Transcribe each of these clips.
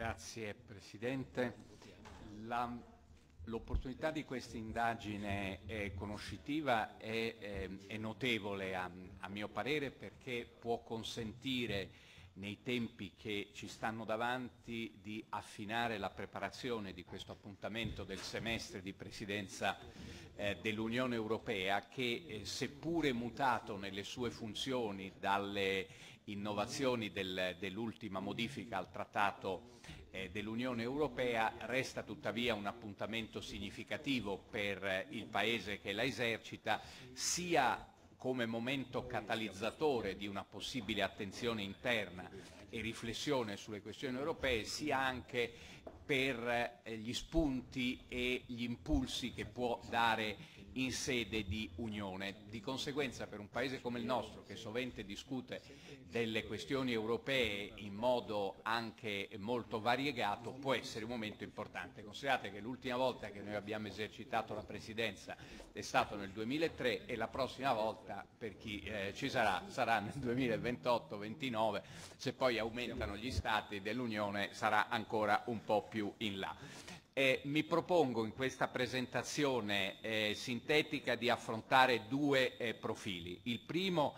Grazie Presidente. l'opportunità di questa indagine eh, conoscitiva è, eh, è notevole a, a, mio parere perché può consentire nei tempi che ci stanno davanti di affinare la preparazione di questo appuntamento del semestre di presidenza eh, dell'Unione Europea che eh, seppure mutato nelle sue funzioni dalle innovazioni del, dell'ultima modifica al Trattato eh, dell'Unione Europea, resta tuttavia un appuntamento significativo per eh, il Paese che la esercita, sia come momento catalizzatore di una possibile attenzione interna e riflessione sulle questioni europee, sia anche per eh, gli spunti e gli impulsi che può dare in sede di Unione. Di conseguenza per un Paese come il nostro, che sovente discute delle questioni europee in modo anche molto variegato, può essere un momento importante. Considerate che l'ultima volta che noi abbiamo esercitato la Presidenza è stato nel 2003 e la prossima volta, per chi eh, ci sarà, sarà nel 2028-29, se poi aumentano gli Stati dell'Unione sarà ancora un po' più in là. Eh, mi propongo in questa presentazione eh, sintetica di affrontare due eh, profili. Il primo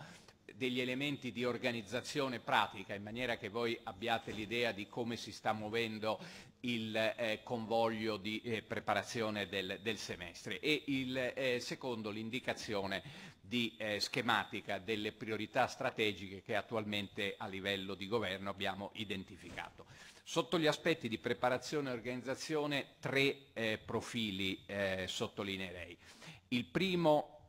degli elementi di organizzazione pratica in maniera che voi abbiate l'idea di come si sta muovendo il eh, convoglio di eh, preparazione del, del, semestre e il eh, secondo l'indicazione di eh, schematica delle priorità strategiche che attualmente a livello di governo abbiamo identificato. Sotto gli aspetti di preparazione e organizzazione tre eh, profili eh, sottolineerei. Il primo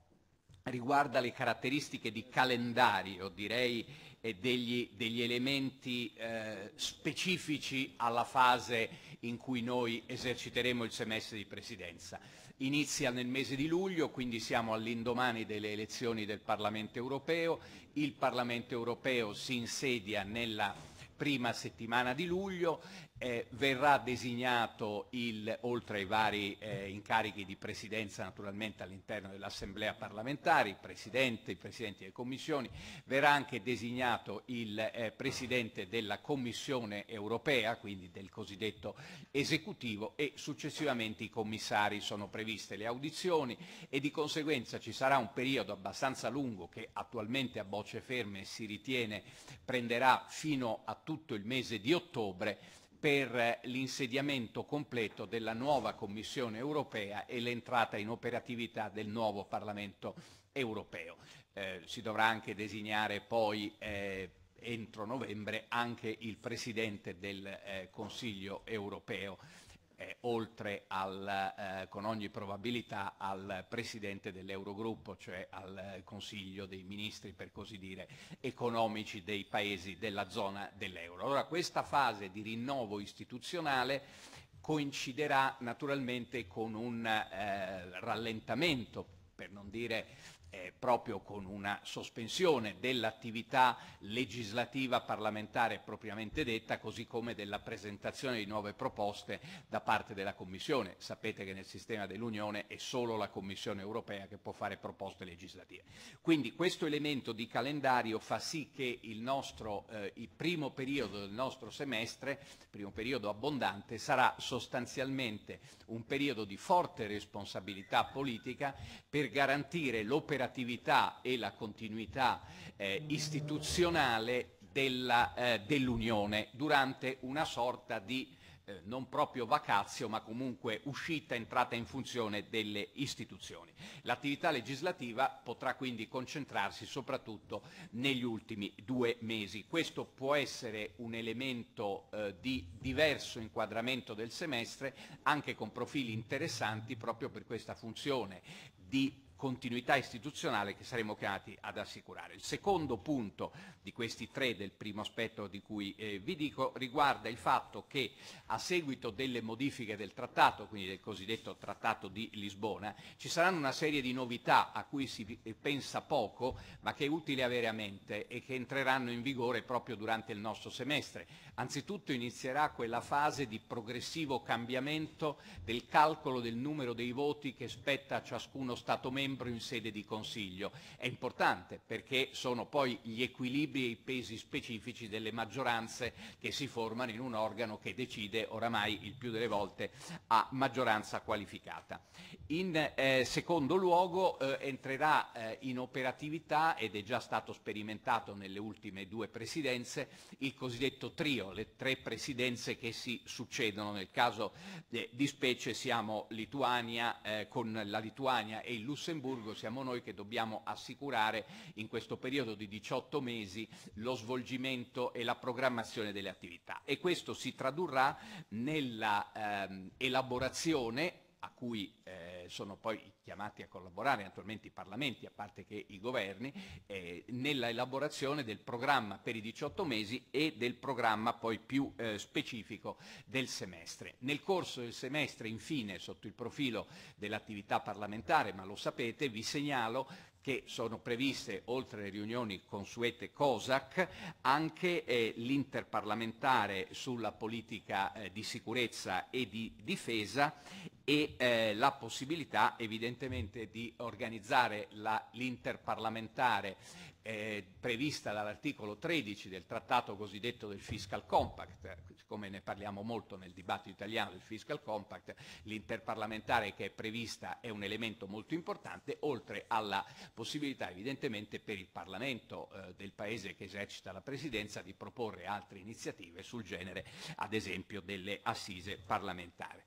riguarda le caratteristiche di calendario, direi, e degli, degli elementi eh, specifici alla fase in cui noi eserciteremo il semestre di presidenza. Inizia nel mese di luglio, quindi siamo all'indomani delle elezioni del Parlamento europeo. Il Parlamento europeo si insedia nella prima settimana di luglio eh, verrà designato, il, oltre ai vari eh, incarichi di presidenza naturalmente all'interno dell'Assemblea parlamentare, il Presidente, i Presidenti delle Commissioni, verrà anche designato il eh, Presidente della Commissione europea, quindi del cosiddetto esecutivo e successivamente i commissari. Sono previste le audizioni e di conseguenza ci sarà un periodo abbastanza lungo che attualmente a bocce ferme si ritiene prenderà fino a tutto il mese di ottobre per l'insediamento completo della nuova Commissione europea e l'entrata in operatività del nuovo Parlamento europeo. Eh, si dovrà anche designare poi eh, entro novembre anche il Presidente del eh, Consiglio europeo eh, oltre al, eh, con ogni probabilità al Presidente dell'Eurogruppo, cioè al eh, Consiglio dei Ministri, per così dire, economici dei paesi della zona dell'euro. Allora questa fase di rinnovo istituzionale coinciderà naturalmente con un eh, rallentamento, per non dire eh, proprio con una sospensione dell'attività legislativa parlamentare propriamente detta, così come della presentazione di nuove proposte da parte della Commissione. Sapete che nel sistema dell'Unione è solo la Commissione europea che può fare proposte legislative. Quindi questo elemento di calendario fa sì che il, nostro, eh, il primo periodo del nostro semestre, primo periodo abbondante, sarà sostanzialmente un periodo di forte responsabilità politica per garantire l'operazione operatività e la continuità eh, istituzionale eh, dell'Unione eh, dell durante una sorta di eh, non proprio vacazio ma comunque uscita, entrata in funzione delle istituzioni. L'attività legislativa potrà quindi concentrarsi soprattutto negli ultimi due mesi. Questo può essere un elemento eh, di diverso inquadramento del semestre anche con profili interessanti proprio per questa funzione di continuità istituzionale che saremo chiamati ad assicurare. Il secondo punto di questi tre del primo aspetto di cui eh, vi dico riguarda il fatto che a seguito delle modifiche del trattato, quindi del cosiddetto trattato di Lisbona, ci saranno una serie di novità a cui si eh, pensa poco ma che è utile avere a mente e che entreranno in vigore proprio durante il nostro semestre. Anzitutto inizierà quella fase di progressivo cambiamento del calcolo del numero dei voti che spetta a ciascuno Stato membro membro in sede di Consiglio. È importante perché sono poi gli equilibri e i pesi specifici delle maggioranze che si formano in un organo che decide oramai il più delle volte a maggioranza qualificata. In eh, secondo luogo eh, entrerà eh, in operatività, ed è già stato sperimentato nelle ultime due presidenze, il cosiddetto trio, le tre presidenze che si succedono. Nel caso eh, di specie siamo Lituania, eh, con la Lituania e il Lussemburgo, Lussemburgo siamo noi che dobbiamo assicurare in questo periodo di 18 mesi lo svolgimento e la programmazione delle attività e questo si tradurrà nella ehm, elaborazione a cui eh, sono poi chiamati a collaborare naturalmente i parlamenti, a parte che i governi, eh, nella elaborazione del programma per i 18 mesi e del programma poi più eh, specifico del semestre. Nel corso del semestre, infine, sotto il profilo dell'attività parlamentare, ma lo sapete, vi segnalo che sono previste, oltre alle riunioni consuete COSAC, anche eh, l'interparlamentare sulla politica eh, di sicurezza e di difesa e eh, la possibilità evidentemente di organizzare l'interparlamentare eh, prevista dall'articolo 13 del trattato cosiddetto del Fiscal Compact, come ne parliamo molto nel dibattito italiano del Fiscal Compact, l'interparlamentare che è prevista è un elemento molto importante, oltre alla possibilità evidentemente per il Parlamento eh, del Paese che esercita la Presidenza di proporre altre iniziative sul genere, ad esempio delle assise parlamentari.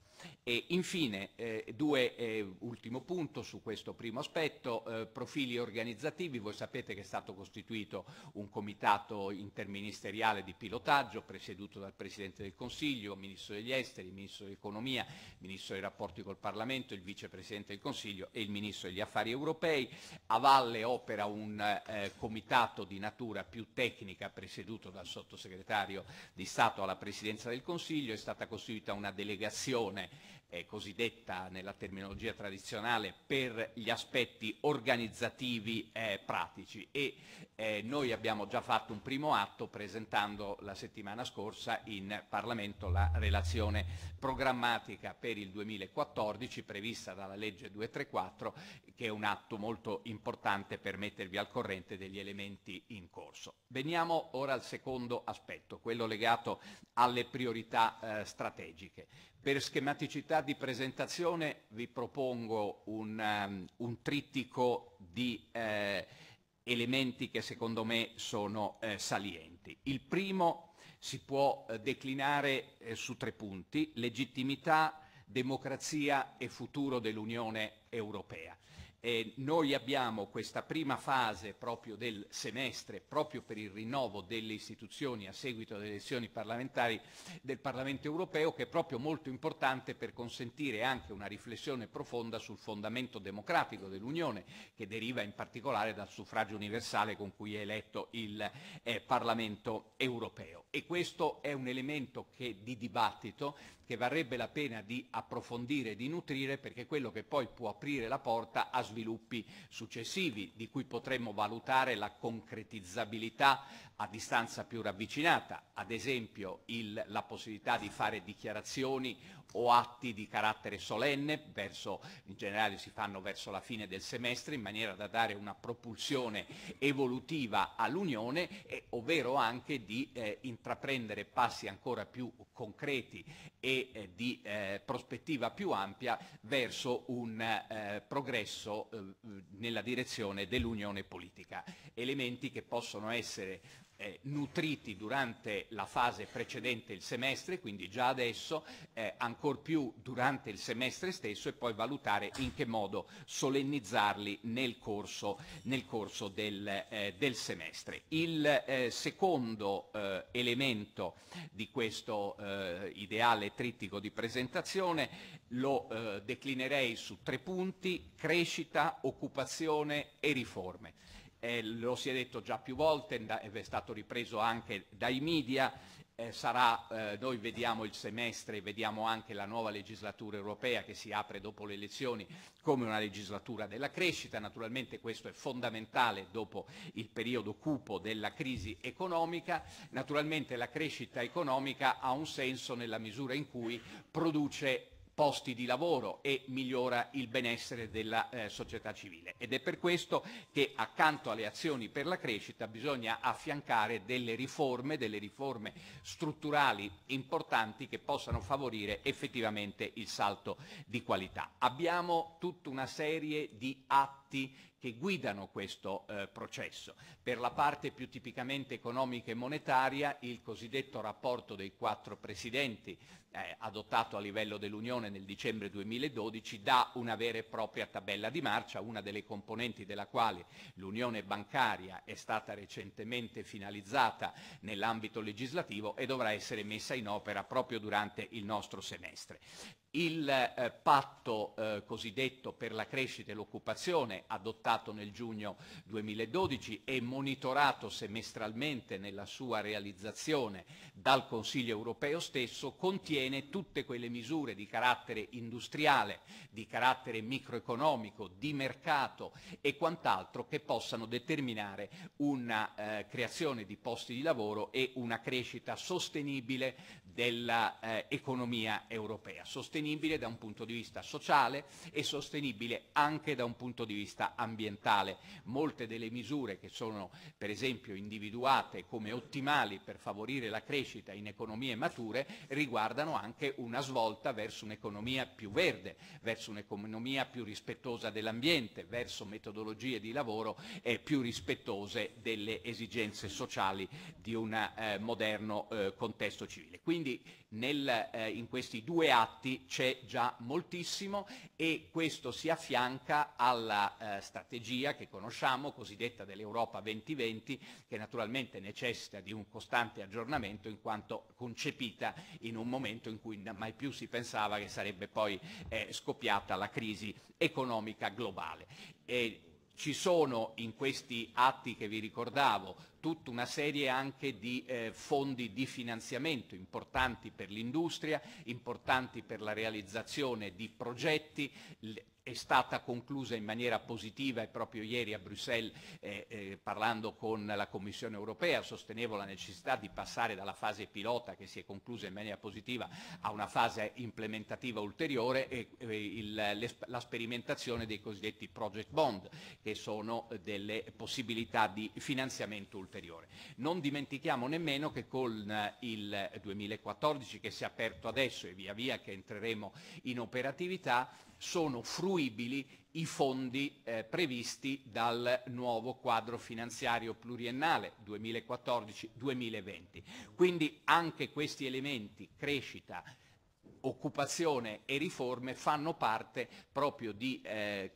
E infine, eh, due, eh, ultimo punto su questo primo aspetto, eh, profili organizzativi. Voi sapete che è stato costituito un comitato interministeriale di pilotaggio presieduto dal Presidente del Consiglio, Ministro degli Esteri, Ministro dell'Economia, Ministro dei Rapporti col Parlamento, il Vicepresidente del Consiglio e il Ministro degli Affari Europei. A valle opera un eh, comitato di natura più tecnica presieduto dal Sottosegretario di Stato alla Presidenza del Consiglio. È stata costituita una delegazione that. eh, cosiddetta nella terminologia tradizionale per gli aspetti organizzativi eh, pratici e eh, noi abbiamo già fatto un primo atto presentando la settimana scorsa in Parlamento la relazione programmatica per il 2014 prevista dalla legge 234 che è un atto molto importante per mettervi al corrente degli elementi in corso. Veniamo ora al secondo aspetto, quello legato alle priorità eh, strategiche. Per schematicità modalità di presentazione vi propongo un, um, un trittico di eh, elementi che secondo me sono eh, salienti. Il primo si può eh, declinare eh, su tre punti, legittimità, democrazia e futuro dell'Unione Europea. Eh, noi abbiamo questa prima fase proprio del semestre, proprio per il rinnovo delle istituzioni a seguito delle elezioni parlamentari del Parlamento europeo, che è proprio molto importante per consentire anche una riflessione profonda sul fondamento democratico dell'Unione, che deriva in particolare dal suffragio universale con cui è eletto il eh, Parlamento europeo. E questo è un elemento che, di dibattito che varrebbe la pena di approfondire e di nutrire perché quello che poi può aprire la porta a sviluppare sviluppi successivi, di cui potremmo valutare la concretizzabilità a distanza più ravvicinata, ad esempio il, la possibilità di fare dichiarazioni o atti di carattere solenne, verso, in generale si fanno verso la fine del semestre, in maniera da dare una propulsione evolutiva all'Unione, ovvero anche di eh, intraprendere passi ancora più concreti e eh, di eh, prospettiva più ampia verso un eh, progresso eh, nella direzione dell'unione politica. Elementi che possono essere eh, nutriti durante la fase precedente il semestre, quindi già adesso, eh, ancor più durante il semestre stesso e poi valutare in che modo solennizzarli nel corso, nel corso del, eh, del, semestre. Il eh, secondo eh, elemento di questo eh, ideale trittico di presentazione lo declinerei su tre punti, crescita, occupazione e riforme eh, lo si è detto già più volte, è stato ripreso anche dai media, eh, sarà, eh, noi vediamo il semestre, vediamo anche la nuova legislatura europea che si apre dopo le elezioni come una legislatura della crescita, naturalmente questo è fondamentale dopo il periodo cupo della crisi economica, naturalmente la crescita economica ha un senso nella misura in cui produce posti di lavoro e migliora il benessere della eh, società civile. Ed è per questo che accanto alle azioni per la crescita bisogna affiancare delle riforme, delle riforme strutturali importanti che possano favorire effettivamente il salto di qualità. Abbiamo tutta una serie di atti che guidano questo eh, processo. Per la parte più tipicamente economica e monetaria il cosiddetto rapporto dei quattro presidenti eh, adottato a livello dell'Unione nel dicembre 2012 dà una vera e propria tabella di marcia, una delle componenti della quale l'Unione bancaria è stata recentemente finalizzata nell'ambito legislativo e dovrà essere messa in opera proprio durante il nostro semestre il eh, patto eh, cosiddetto per la crescita e l'occupazione adottato nel giugno 2012 e monitorato semestralmente nella sua realizzazione dal Consiglio europeo stesso contiene tutte quelle misure di carattere industriale, di carattere microeconomico, di mercato e quant'altro che possano determinare una eh, creazione di posti di lavoro e una crescita sostenibile dell'economia eh, europea. Sostenibile sostenibile da un punto di vista sociale e sostenibile anche da un punto di vista ambientale. Molte delle misure che sono per esempio individuate come ottimali per favorire la crescita in economie mature riguardano anche una svolta verso un'economia più verde, verso un'economia più rispettosa dell'ambiente, verso metodologie di lavoro eh, più rispettose delle esigenze sociali di un eh, moderno eh, contesto civile. Quindi nel, eh, in questi due atti c'è già moltissimo e questo si affianca alla eh, strategia che conosciamo, cosiddetta dell'Europa 2020, che naturalmente necessita di un costante aggiornamento in quanto concepita in un momento in cui mai più si pensava che sarebbe poi eh, scoppiata la crisi economica globale. E ci sono in questi atti che vi ricordavo tutta una serie anche di eh, fondi di finanziamento importanti per l'industria, importanti per la realizzazione di progetti, è stata conclusa in maniera positiva e proprio ieri a Bruxelles eh, eh, parlando con la Commissione europea sostenevo la necessità di passare dalla fase pilota che si è conclusa in maniera positiva a una fase implementativa ulteriore e, e il, la sperimentazione dei cosiddetti project bond che sono eh, delle possibilità di finanziamento ulteriore superiore. Non dimentichiamo nemmeno che con eh, il 2014 che si è aperto adesso e via via che entreremo in operatività sono fruibili i fondi eh, previsti dal nuovo quadro finanziario pluriennale 2014-2020. Quindi anche questi elementi, crescita, occupazione e riforme fanno parte proprio di eh,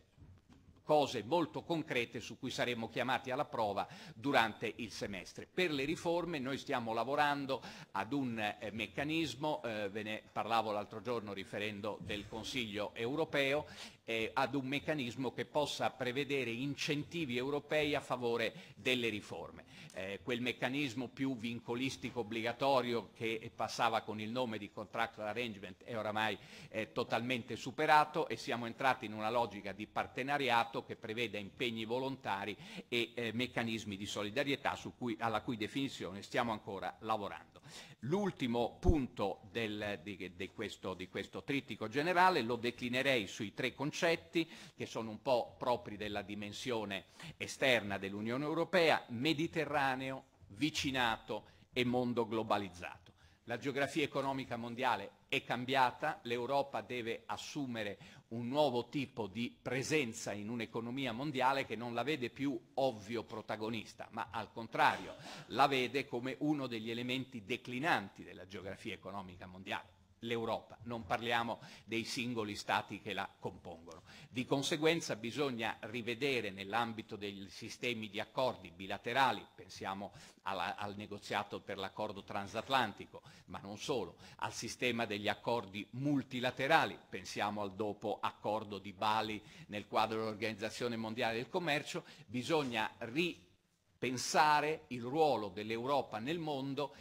cose molto concrete su cui saremo chiamati alla prova durante il semestre. Per le riforme noi stiamo lavorando ad un eh, meccanismo, eh, ve ne parlavo l'altro giorno riferendo del Consiglio europeo, eh, ad un meccanismo che possa prevedere incentivi europei a favore delle riforme. Eh, quel meccanismo più vincolistico obbligatorio che passava con il nome di contractual arrangement è oramai eh, totalmente superato e siamo entrati in una logica di partenariato che prevede impegni volontari e eh, meccanismi di solidarietà cui, alla cui definizione stiamo ancora lavorando. L'ultimo punto del, di, di, questo, di questo trittico generale lo declinerei sui tre concetti concetti che sono un po' propri della dimensione esterna dell'Unione Europea, Mediterraneo, vicinato e mondo globalizzato. La geografia economica mondiale è cambiata, l'Europa deve assumere un nuovo tipo di presenza in un'economia mondiale che non la vede più ovvio protagonista, ma al contrario la vede come uno degli elementi declinanti della geografia economica mondiale l'Europa, non parliamo dei singoli stati che la compongono. Di conseguenza bisogna rivedere nell'ambito dei sistemi di accordi bilaterali, pensiamo alla, al negoziato per l'accordo transatlantico, ma non solo, al sistema degli accordi multilaterali, pensiamo al dopo accordo di Bali nel quadro dell'Organizzazione Mondiale del Commercio, bisogna ripensare il ruolo dell'Europa nel mondo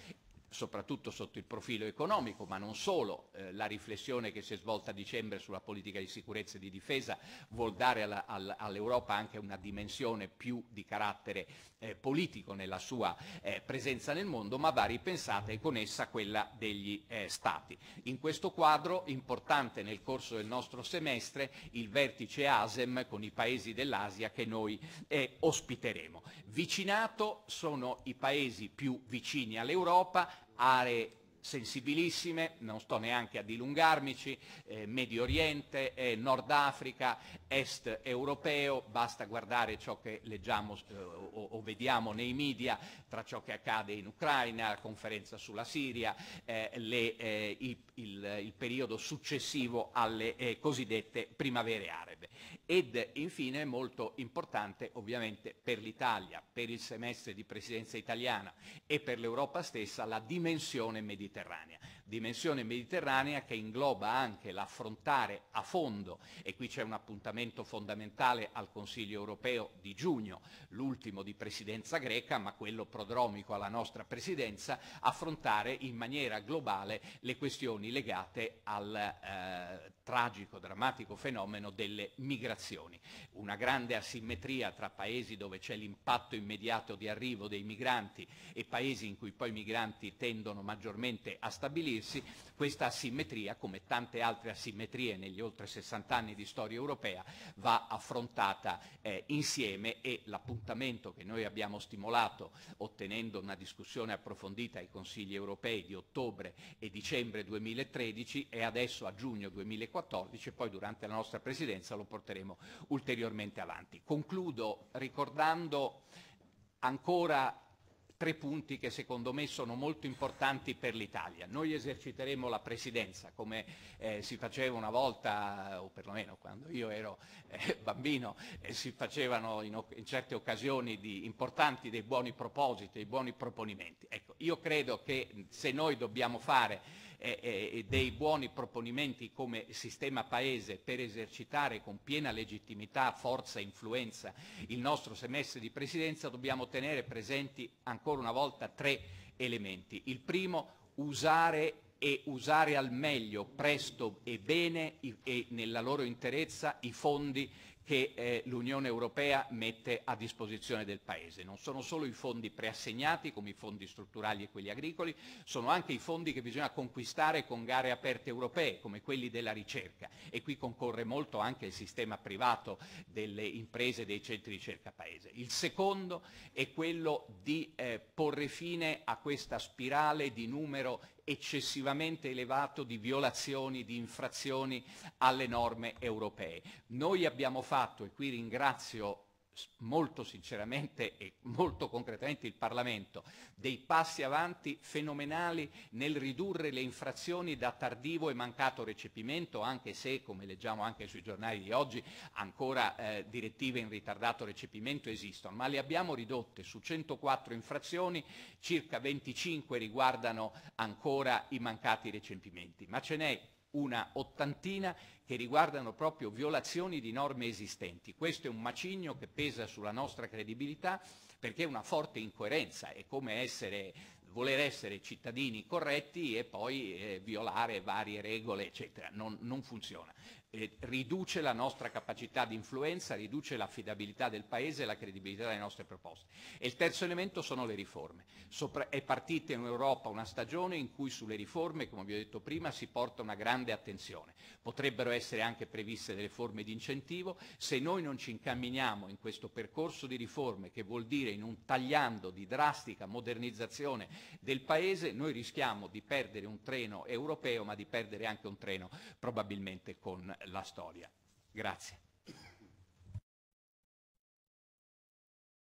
soprattutto sotto il profilo economico, ma non solo. Eh, la riflessione che si è svolta a dicembre sulla politica di sicurezza e di difesa vuol dare all'Europa all anche una dimensione più di carattere eh, politico nella sua eh, presenza nel mondo, ma va ripensata e con essa quella degli eh, Stati. In questo quadro importante nel corso del nostro semestre il vertice ASEM con i paesi dell'Asia che noi eh, ospiteremo. Vicinato sono i paesi più vicini all'Europa, aree sensibilissime, non sto neanche a dilungarmici, eh, Medio Oriente, eh, Nord Africa, Est europeo, basta guardare ciò che leggiamo eh, o, o, vediamo nei media tra ciò che accade in Ucraina, la conferenza sulla Siria, eh, le, eh, il, il, il, periodo successivo alle eh, cosiddette primavere arabe. Ed infine molto importante ovviamente per l'Italia, per il semestre di presidenza italiana e per l'Europa stessa la dimensione mediterranea dimensione mediterranea che ingloba anche l'affrontare a fondo, e qui c'è un appuntamento fondamentale al Consiglio europeo di giugno, l'ultimo di presidenza greca, ma quello prodromico alla nostra presidenza, affrontare in maniera globale le questioni legate al eh, tragico, drammatico fenomeno delle migrazioni. Una grande asimmetria tra paesi dove c'è l'impatto immediato di arrivo dei migranti e paesi in cui poi i migranti tendono maggiormente a stabilirsi, costruirsi questa asimmetria, come tante altre asimmetrie negli oltre 60 anni di storia europea, va affrontata eh, insieme e l'appuntamento che noi abbiamo stimolato ottenendo una discussione approfondita ai Consigli europei di ottobre e dicembre 2013 e adesso a giugno 2014 e poi durante la nostra presidenza lo porteremo ulteriormente avanti. Concludo ricordando ancora tre punti che secondo me sono molto importanti per l'Italia. Noi eserciteremo la presidenza come eh, si faceva una volta, o perlomeno quando io ero eh, bambino, eh, si facevano in, in certe occasioni di, importanti dei buoni propositi, dei buoni proponimenti. Ecco, io credo che se noi dobbiamo fare eh, dei buoni proponimenti come sistema paese per esercitare con piena legittimità, forza e influenza il nostro semestre di presidenza, dobbiamo tenere presenti ancora una volta tre elementi. Il primo, usare e usare al meglio, presto e bene e nella loro interezza i fondi che eh, l'Unione Europea mette a disposizione del Paese. Non sono solo i fondi preassegnati, come i fondi strutturali e quelli agricoli, sono anche i fondi che bisogna conquistare con gare aperte europee, come quelli della ricerca. E qui concorre molto anche il sistema privato delle imprese dei centri di ricerca Paese. Il secondo è quello di eh, porre fine a questa spirale di numero eccessivamente elevato di violazioni, di infrazioni alle norme europee. Noi abbiamo fatto, e qui ringrazio molto sinceramente e molto concretamente il Parlamento, dei passi avanti fenomenali nel ridurre le infrazioni da tardivo e mancato recepimento, anche se, come leggiamo anche sui giornali di oggi, ancora eh, direttive in ritardato recepimento esistono, ma le abbiamo ridotte su 104 infrazioni, circa 25 riguardano ancora i mancati recepimenti, ma ce n'è una ottantina che riguardano proprio violazioni di norme esistenti. Questo è un macigno che pesa sulla nostra credibilità perché è una forte incoerenza, è come essere, voler essere cittadini corretti e poi eh, violare varie regole, eccetera. Non, non funziona. Eh, riduce la nostra capacità di influenza, riduce l'affidabilità del Paese e la credibilità delle nostre proposte. E il terzo elemento sono le riforme. Sopra è partita in Europa una stagione in cui sulle riforme, come vi ho detto prima, si porta una grande attenzione. Potrebbero essere anche previste delle forme di incentivo. Se noi non ci incamminiamo in questo percorso di riforme, che vuol dire in un tagliando di drastica modernizzazione del Paese, noi rischiamo di perdere un treno europeo, ma di perdere anche un treno probabilmente con la storia. Grazie.